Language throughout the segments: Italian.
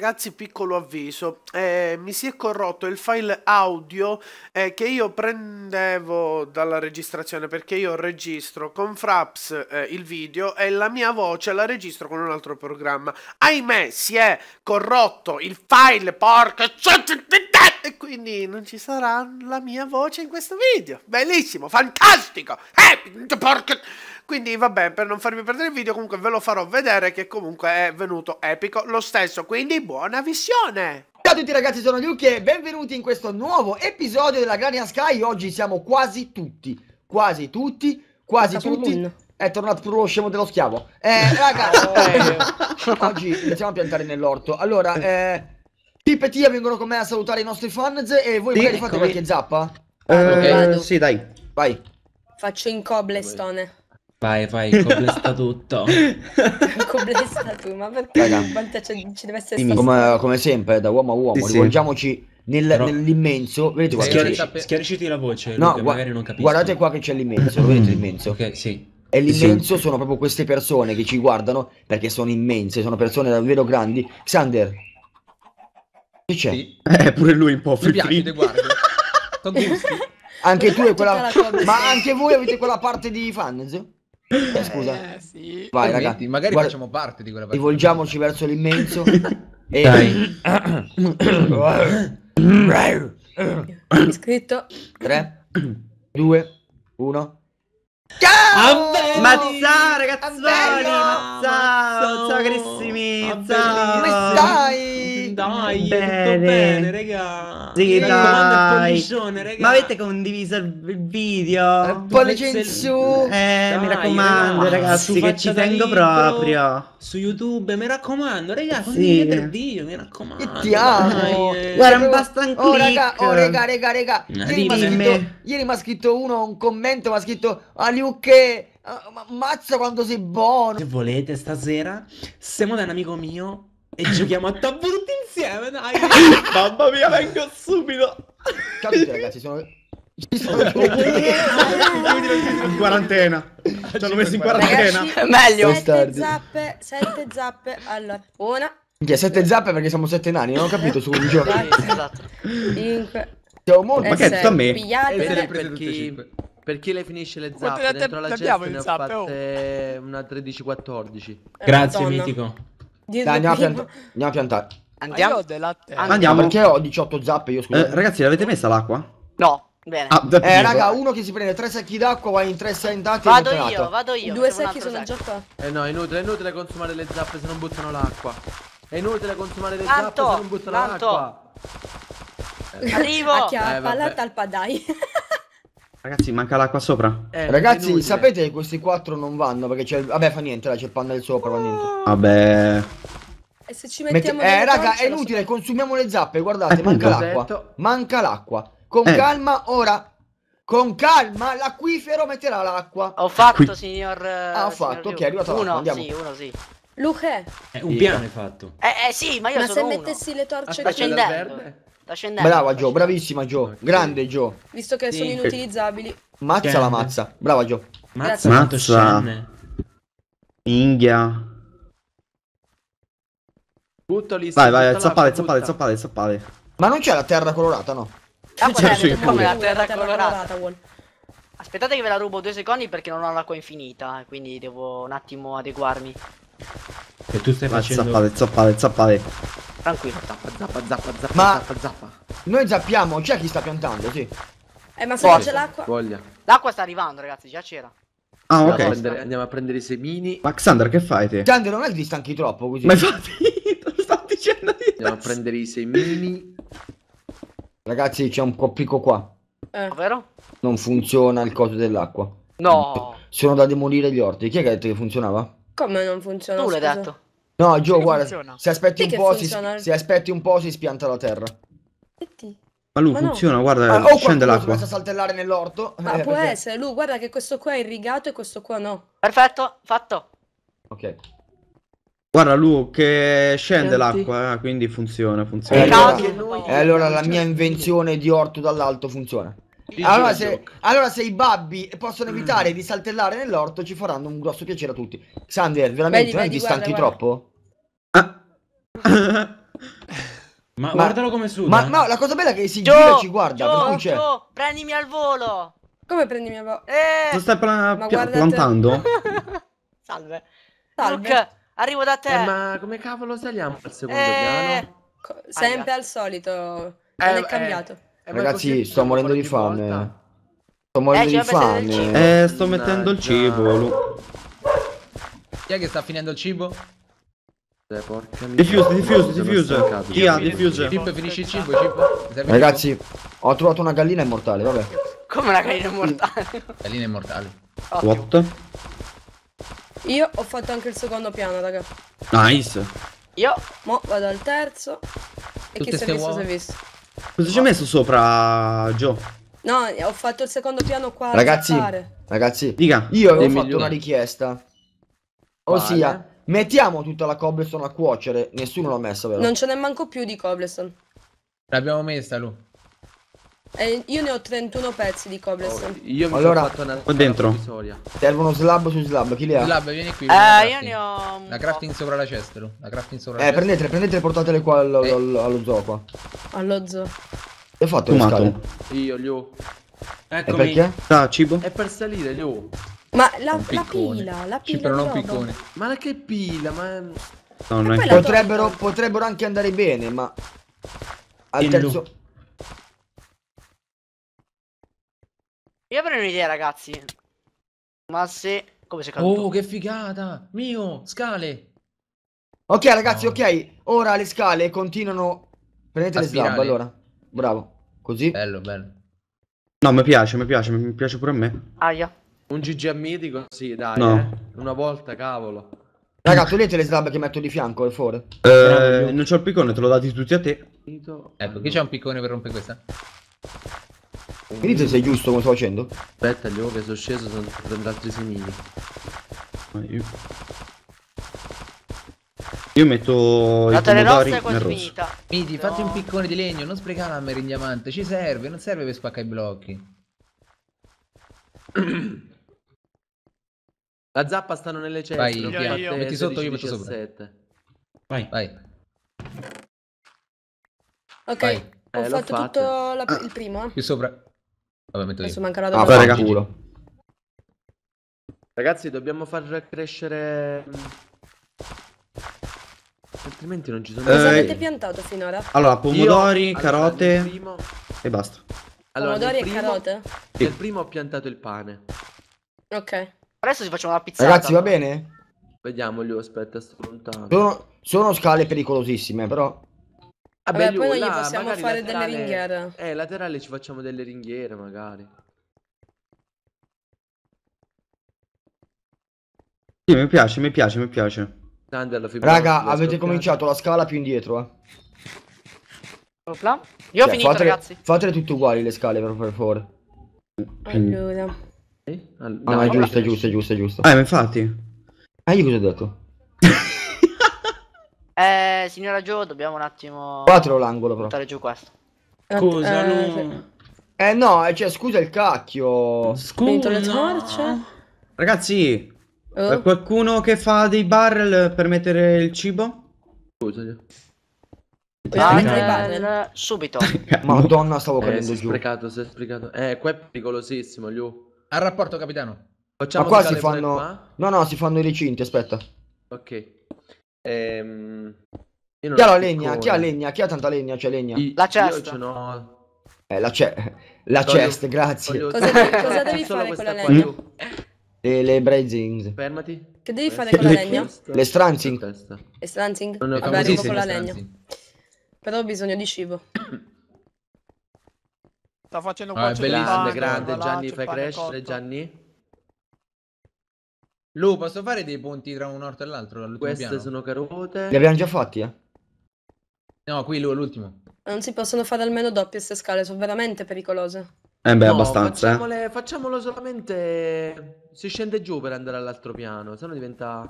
ragazzi piccolo avviso, eh, mi si è corrotto il file audio eh, che io prendevo dalla registrazione perché io registro con Fraps eh, il video e la mia voce la registro con un altro programma. Ahimè, si è corrotto il file, porca... E quindi non ci sarà la mia voce in questo video. Bellissimo, fantastico! Eh, porca... Quindi vabbè, per non farvi perdere il video, comunque ve lo farò vedere che comunque è venuto epico lo stesso. Quindi buona visione! Ciao a tutti ragazzi, sono Luke e benvenuti in questo nuovo episodio della Grania Sky. Oggi siamo quasi tutti, quasi tutti, quasi Sta tutti... È tornato pure lo scemo dello schiavo. Eh, raga, oh, eh, oggi iniziamo a piantare nell'orto. Allora, eh, Pip e Tia vengono con me a salutare i nostri fans e voi sì, magari fate qualche zappa? Eh, okay. Sì, dai. Vai. Faccio in cobblestone. Vai, vai, complesta tutto. complesta tu, ma perché Raga, ogni volta ci deve essere Dimmi, come, come sempre, eh, da uomo a uomo, Sì, sì. rivolgiamoci nel- Però- nell'immenso. Vedete qua che Schiari- la voce, No, Luca, gua- magari non capisco. Guardate qua che c'è l'immenso, vedete mm. l'immenso? Ok, sì. E l'immenso sono proprio queste persone che ci guardano perché sono immense, sono persone davvero grandi. Xander, che c'è? Sì. Eh, pure lui un po' Mi piace, Anche tu e quella... Ma anche voi avete quella parte di fans? Eh, scusa. Eh, sì. Vai, Quindi, ragazzi. Magari Guarda, facciamo parte di quella parte. Rivolgiamoci verso l'immenso. e... scritto. 3, 2, 1. Ciao! Mazzà ragazzoni! Mazzà! Ciao carissimi! Ciao! dai, bene. bene, raga. Sì, Mi dai. Raga. Ma avete condiviso il video? Eh, un pollice in su. Eh, dai, mi raccomando, raga. ragazzi, che ci tengo libro, proprio. Su YouTube, mi raccomando, ragazzi, sì. per Dio, mi raccomando. E ti amo. Dai, eh. Guarda, mi basta un oh, click. Raga, oh, raga, raga, raga. Eh, ieri mi ha scritto, uno un commento, mi ha scritto Aliucche ah, ma mazza quando sei buono. Se volete, stasera siamo da un amico mio e giochiamo a Tabuti Seven I... Mamma mia, vengo subito! Capito ragazzi, sono... in quarantena. Ci hanno messo in quarantena. Ragazzi, meglio. Sette zappe, sette zappe. Allora, una. Minchia, sette zappe perché siamo sette nani, non ho capito su un gioco. Esatto, esatto. Cinque. Siamo molto. Eh, Ma che è a me? Pigliatele. Per chi, per chi le finisce le zappe Quante dentro la cesta ne ho zappe, oh. fatte oh. una 13-14. Grazie, Madonna. mitico. Dai, andiamo a piantare. Andiamo. Ah, latte... Andiamo. Perché ho 18 zappe io, scusa. Eh, ragazzi, l'avete messa l'acqua? No. Bene. Ah, eh, raga, uno che si prende tre secchi d'acqua, va in tre sendati. Vado io, vado io. Due secchi sono già qua. Eh no, è inutile, è inutile consumare le zappe se non buttano l'acqua. È inutile consumare le tanto, zappe se non buttano l'acqua. Eh. Arrivo. Acchiappa eh, la talpa, dai. Ragazzi, manca l'acqua sopra. Eh, Ragazzi, sapete che questi quattro non vanno perché c'è... Vabbè, fa niente, là c'è il panna del sopra, va niente. Vabbè... E se ci mettiamo... Mette... Eh, raga, è inutile, so... consumiamo le zappe, guardate, Appunto. manca l'acqua. Manca l'acqua. Con eh. calma, ora... Con calma, l'acquifero metterà l'acqua. Ho fatto, Qui. signor... Eh, ah, ho fatto, ok, è arrivato Uno, andiamo. sì, uno sì. Luca. Eh, un piano hai fatto. Eh, eh sì, ma io ma se uno. mettessi le torce così. Ah, sta, sta scendendo. Brava Gio, bravissima Gio. Grande Gio. Visto che sì. sono inutilizzabili. Mazza Grande. la mazza. Brava Gio. Mazza. Grazie. Mazza. Inghia. Butto lì. Vai, vai, zappare, zappare, zappare, zappare. Ma non c'è la terra colorata, no? Ah, c'è la terra colorata. Aspettate che ve la rubo due secondi perché non ho l'acqua infinita, eh, quindi devo un attimo adeguarmi. E tu stai facendo... Zappare, zappare, zappare. Tranquillo. Zappa, zappa, zappa, zappa, ma zappa, zappa. Noi zappiamo, c'è chi sta piantando, sì. Eh, ma se non c'è l'acqua... L'acqua sta arrivando, ragazzi, già c'era. Ah, ok. Andiamo a prendere, andiamo a prendere i semini. Maxander, che fai te? Xander, non è che ti stanchi troppo così. Ma infatti dicendo di Andiamo a prendere i sei semini. Ragazzi, c'è un proppico qua. Eh. Vero? Non funziona il coso dell'acqua. No. Sono da demolire gli orti. Chi è che ha detto che funzionava? Come non funziona? Tu l'hai detto. No, Gio, guarda, funziona. se aspetti, un po', si, se aspetti un po' si spianta la terra. Senti. Ma lui Ma funziona, no. guarda, ah, oh, scende l'acqua. Posso saltellare nell'orto. Ma eh, può essere, lui, guarda che questo qua è irrigato e questo qua no. Perfetto, fatto. Ok. Guarda Luke, scende l'acqua, eh, quindi funziona, funziona. E eh, allora, e eh, allora la mia invenzione di orto dall'alto funziona. Allora se, allora se, i babbi possono evitare di saltellare nell'orto ci faranno un grosso piacere a tutti. Sander veramente vedi, non vedi, ti stanchi guarda. troppo? Ah. ma, ma, guardalo come suda. Ma, ma, la cosa bella è che si Gio, gira e ci guarda. Gio, Gio, prendimi al volo. Come prendimi al volo? Eh, Lo stai pla guardate... plantando? Salve. Salve. Luke. Arrivo da te. Eh, ma come cavolo saliamo al secondo eh... piano? Sempre ah, al solito. Eh, non eh, è cambiato. Eh, Ragazzi, sto morendo di fame. Volta. Sto morendo eh, di fame. Eh, sto mettendo il cibo. Chi è che sta finendo il cibo? Porca diffuse, diffuse, diffuse. Chi ha diffuse? Chip, finisci il cibo, chip. Ragazzi, ho trovato una gallina immortale, vabbè. Come una gallina immortale? gallina immortale. What? Io ho fatto anche il secondo piano, raga. Nice. Io mo vado al terzo. E Tutte chi si è visto si è visto. Cosa ci hai messo sopra Joe? No, ho fatto il secondo piano qua. Ragazzi, ragazzi, Dica. io avevo fatto migliore. una richiesta. Ossia, vale. mettiamo tutta la cobblestone a cuocere. Nessuno l'ha messa, vero? Non ce n'è manco più di cobblestone. L'abbiamo messa, lui. Eh, io ne ho 31 pezzi di cobblestone. Oh, io mi allora, sono fatto una dentro. Servono slab su slab, chi li ha? Slab, vieni qui. Eh, io ne ho La crafting sopra la cestro, la crafting sopra eh, prendetele, prendetele e portatele qua allo, eh. allo, allo zoo qua. Allo zoo. L'hai fatto le scale? Io, Liu. Eccomi. E perché? Ah, cibo. È per salire, Liu. Ma la, la pila, la pila. Ci però non piccone. Ma che pila, ma No, non è potrebbero, potrebbero anche andare bene, ma al terzo Io avrei un'idea, ragazzi. Ma se... Come si Oh, che figata! Mio, scale! Ok, ragazzi, oh. ok. Ora le scale continuano... Prendete le slab, allora. Bravo. Così. Bello, bello. No, mi piace, mi piace, mi piace pure a me. Aia. Un GG a mitico? Sì, dai. No. Eh. Una volta, cavolo. Raga, togliete le slab che metto di fianco, per favore. Eh, non c'ho il piccone, te l'ho dati tutti a te. Ecco, qui c'è un piccone per rompere questa. Inizio sei giusto come sto facendo? Aspetta, devo che sono sceso, sono andato altri semini. Io... Io metto la tele rossa è quasi finita. Miti, no. fatti un piccone di legno, non sprecare la in diamante, ci serve, non serve per spaccare i blocchi. La zappa stanno nelle celle. Vai, io, io, io. metti sotto, io metto 17. sopra. Vai, vai. Ok, Vai. ho eh, fatto tutto la, il primo. Eh. Qui sopra. Vabbè, metto Adesso mancano la ah, domanda. Ah, raga. Ragazzi, dobbiamo far crescere... Mm, altrimenti non ci sono... Cosa eh... avete piantato finora? Allora, pomodori, Io, carote primo... e basta. Allora, pomodori primo... e carote? Sì. Nel primo ho piantato il pane. Ok. Adesso ci facciamo la pizza. Ragazzi, va bene? Vediamo, Leo, aspetta, sto lontano. Sono, sono scale pericolosissime, però... Ah, Vabbè, Vabbè poi noi là, possiamo magari fare delle laterale- ringhiere. Eh, laterale ci facciamo delle ringhiere, magari. Sì, mi piace, mi piace, mi piace. Tanto Raga, avete cominciato la scala più indietro, eh. Opla. Io ho Cioè, finito, fatele, ragazzi. fatele tutte uguali le scale, per per favore. Allora. Eh? All- Ah, no, è giusto, è giusto, è giusto, è giusto. Ah, infatti. Ah, io cosa ho detto? Eh, signora Joe, dobbiamo un attimo... 4 l'angolo, però. Buttare giù questo. Scusa, eh, eh no. Eh, no, cioè, scusa il cacchio. Scusa. le torce? Ragazzi, oh. qualcuno che fa dei barrel per mettere il cibo? Scusa. Barrel, subito. Madonna, stavo eh, cadendo giù. Sprecato, si è sprecato. Eh, qua è pericolosissimo, Liu. Al rapporto, capitano. Facciamo Ma qua si fanno... Qua? No, no, si fanno i recinti, aspetta. Ok. Ehm, chi ha la legna? Chi ha legna? Chi ha tanta legna? C'è legna? I, la chest. Io ce n'ho... Eh, la, ce... la voglio, chest, grazie. Voglio... Cosa, cosa devi fare con la legna? Eh, le, le brazings. Fermati. Che devi fare con la legna? Le stranzing. Le stranzing? Vabbè, arrivo con la legna. Però ho bisogno di cibo. Sta facendo qualcosa. ah, po' di grande, grande Gianni, fai crescere Gianni. Lu, posso fare dei ponti tra un orto e l'altro? Queste piano? sono carote. Li abbiamo già fatti, eh? No, qui Lu, l'ultimo. Non si possono fare almeno doppie queste scale, sono veramente pericolose. Eh beh, no, abbastanza. Eh. Facciamole, eh. Facciamolo solamente... Si scende giù per andare all'altro piano, sennò diventa...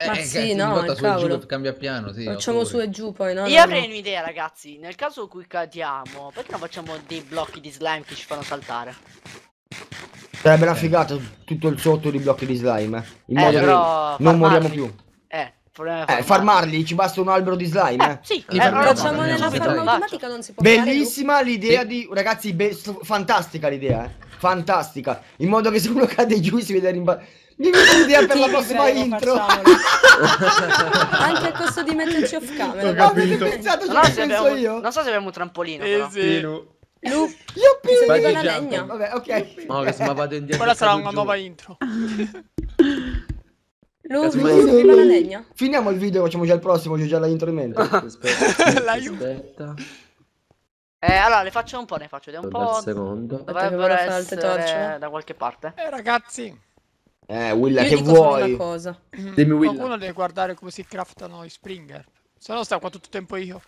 Eh, Ma eh, sì, no, giù, cambia piano, sì, Facciamo su e giù poi, no? Io no, avrei no. un'idea, ragazzi. Nel caso in cui cadiamo, perché non facciamo dei blocchi di slime che ci fanno saltare? Sarebbe una eh. figata tutto il sotto di blocchi di slime. Eh. In eh, modo però, che non moriamo più. Eh, eh farmarli. Eh, farmarli. ci basta un albero di slime. Eh, sì, eh, facciamo nella farma automatica non si può Bellissima l'idea di ragazzi, fantastica l'idea, eh. Fantastica. In modo che se uno cade giù si vede rimbalzo. Dimmi un'idea per la prossima prego, intro. Anche a costo di metterci off camera. Ho capito. Pensato, no, abbiamo... io. Non so se abbiamo un trampolino eh, però. Sì. Lu, Yuppie! Vai di legna. Vabbè, ok. No, che se ma vado indietro. Quella sarà una giù. nuova intro. Lu, serviva la legna. Finiamo il video, facciamo già il prossimo, c'è già la intro in mente. Aspetta, aspetta. Eh, allora le faccio un po', ne faccio, vediamo un po'. Un Secondo. Dovrebbero essere da qualche parte. Eh, ragazzi. Eh, Willa, Io che vuoi? Dimmi, Willa. Qualcuno deve guardare come si craftano i Springer. Se no, sta qua tutto il tempo io.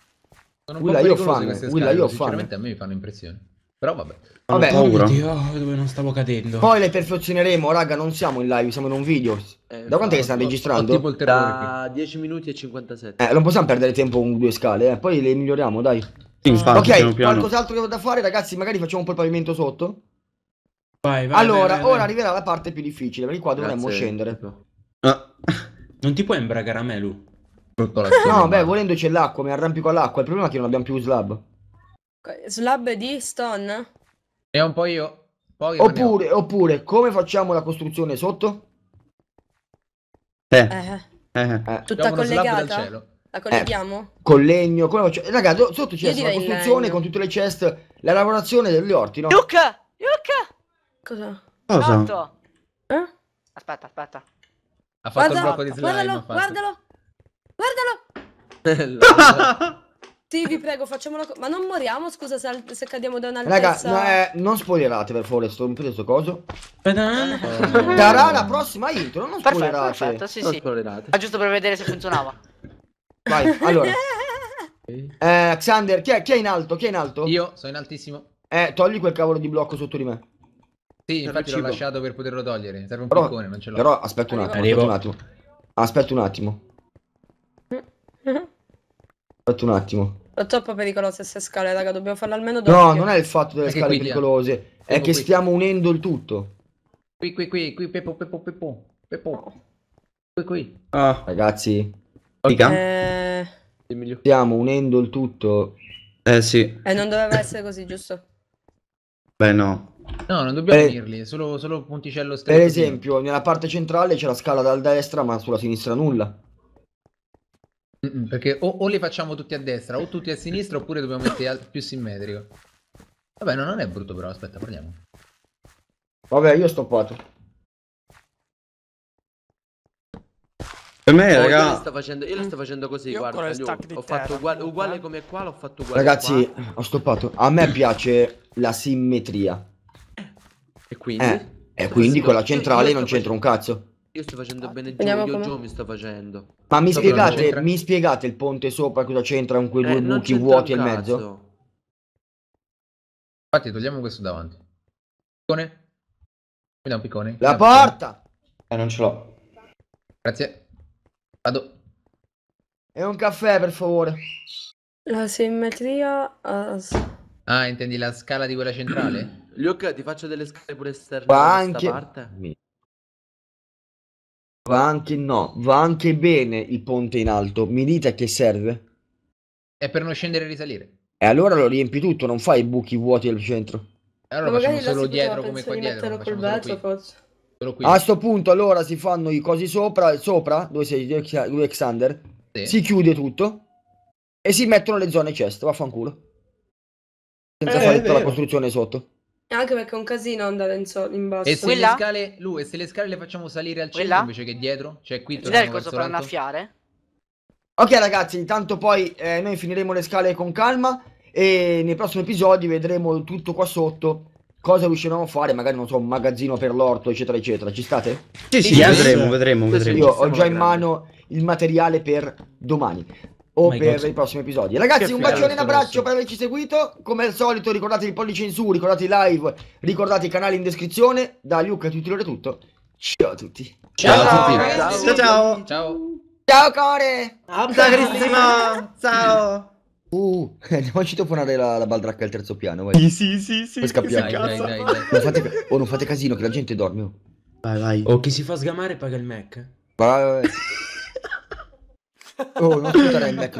Sono Willa, io ho fame. Scale, Willa, io ho fame. a me mi fanno impressione. Però vabbè. Vabbè, paura. dove non stavo cadendo. Poi le perfezioneremo, raga, non siamo in live, siamo in un video. Eh, da quant'è che stanno registrando? Tipo il da 10 minuti e 57. Eh, non possiamo perdere tempo con due scale, eh. Poi le miglioriamo, dai. infatti, ok, piano piano. qualcos'altro che ho da fare, ragazzi, magari facciamo un po' il pavimento sotto. Vai, vai. Allora, vai, vai, ora arriverà la parte più difficile, perché qua dovremmo Grazie. scendere. Ah. Non ti puoi imbragare a me, Lu brutto l'acqua. No, beh, volendo c'è l'acqua, mi arrampico all'acqua. Il problema è che non abbiamo più slab. Slab di stone? E un po' io. Poi oppure, oppure, come facciamo la costruzione sotto? Eh. eh. eh. eh. Tutta collegata? La colleghiamo? Eh. con legno, come facciamo? Raga, sotto c'è la costruzione con tutte le chest, la lavorazione degli orti, no? Luca! Luca! Cosa? Cosa? Eh? Aspetta, aspetta. Ha fatto guardalo, il blocco di slime. Guardalo, guardalo. Guardalo! sì, vi prego, facciamo una cosa. Ma non moriamo, scusa, se, se cadiamo da un'altezza. Raga, no, eh, non spoilerate per favore, sto rompendo questo coso. Eh, darà la prossima intro, non spoilerate. Perfetto, sì, non sì. Spoilerate. Ma giusto per vedere se funzionava. Vai, allora. Eh, Xander, chi è, chi è in alto? Chi è in alto? Io, sono in altissimo. Eh, togli quel cavolo di blocco sotto di me. Sì, infatti l'ho lasciato per poterlo togliere. Serve un però, piccone, non ce l'ho. Però aspetta un attimo. Aspetta un attimo. Aspetta un attimo. Aspetta un attimo. Sono troppo pericolose queste scale, raga, dobbiamo farle almeno due. No, non è il fatto delle Perché scale eh, pericolose, è che qui. stiamo unendo il tutto. Qui, qui, qui, qui, pepo, pepo, pepo, pepo. Oh. Qui, qui. Ah. Ragazzi, figa. Eh... Stiamo unendo il tutto. Eh sì. E eh, non doveva essere così, giusto? Beh no. No, non dobbiamo eh, dirli, solo, solo punticello stretto. Per esempio, nella parte centrale c'è la scala dal destra, ma sulla sinistra nulla perché o, o, li facciamo tutti a destra o tutti a sinistra oppure dobbiamo mettere al- più simmetrico. Vabbè, no, non è brutto però, aspetta, prendiamo. Vabbè, io ho stoppato. Per me, oh, raga... io, lo sto facendo, io lo sto facendo così, io guarda, io, ho fatto uguale, uguale, eh? come qua, l'ho fatto uguale Ragazzi, qua. ho stoppato. A me piace la simmetria. E quindi? Eh, e quindi con la centrale non c'entro un cazzo. Io sto facendo bene Vediamo Giulio, come... Gio mi sto facendo. Ma mi, so spiegate, mi spiegate, il ponte sopra cosa c'entra con quei eh, due eh, buchi vuoti al mezzo? Infatti togliamo questo davanti. Piccone? Mi un piccone? La porta! Eh, non ce l'ho. Grazie. Vado. E un caffè, per favore. La simmetria... As... Ah, intendi la scala di quella centrale? Luca, ti faccio delle scale pure esterne. Anche... Parte? Va anche no, va anche bene il ponte in alto. Mi dite a che serve? È per non scendere e risalire. E allora lo riempi tutto, non fai i buchi vuoti al centro. Allora Ma facciamo solo dietro come qua di dietro. Col bacio, forse. A sto punto allora si fanno i cosi sopra, sopra, dove sei lui Alexander, sì. si chiude tutto e si mettono le zone chest, vaffanculo. Senza eh, fare tutta la costruzione sotto. Anche perché è un casino andare in, so- in basso. E se, le scale, Lu, e se le scale le facciamo salire al centro invece che dietro? Cioè qui Ti dai il torniamo coso verso per l'alto? annaffiare? Ok ragazzi, intanto poi eh, noi finiremo le scale con calma e nei prossimi episodi vedremo tutto qua sotto, cosa riusciremo a fare, magari non so, un magazzino per l'orto, eccetera, eccetera. Ci state? Sì, sì, sì, vedremo, vedremo, Sì, Io ho già in mano il materiale per domani o oh, My per God. i prossimi episodi. Ragazzi, che un bacione e un abbraccio per averci seguito. Come al solito, ricordate il pollice in su, ricordate i live, ricordate i canali in descrizione. Da Luca, tutti loro è tutto. Ciao a tutti. Ciao, ciao a tutti. Ragazzi. Ciao ciao. Ciao. Ciao Core. Ciao. Ciao. ciao. Uh, eh, andiamo a citofonare la, la baldracca al terzo piano. Vai. Sì, sì, sì. Poi scappiamo. Dai, dai, dai, dai. Non fate, oh, non fate casino, che la gente dorme. Vai, vai. O chi si fa sgamare paga il Mac. vai, vai. おう、乗ってたらいいんだけど。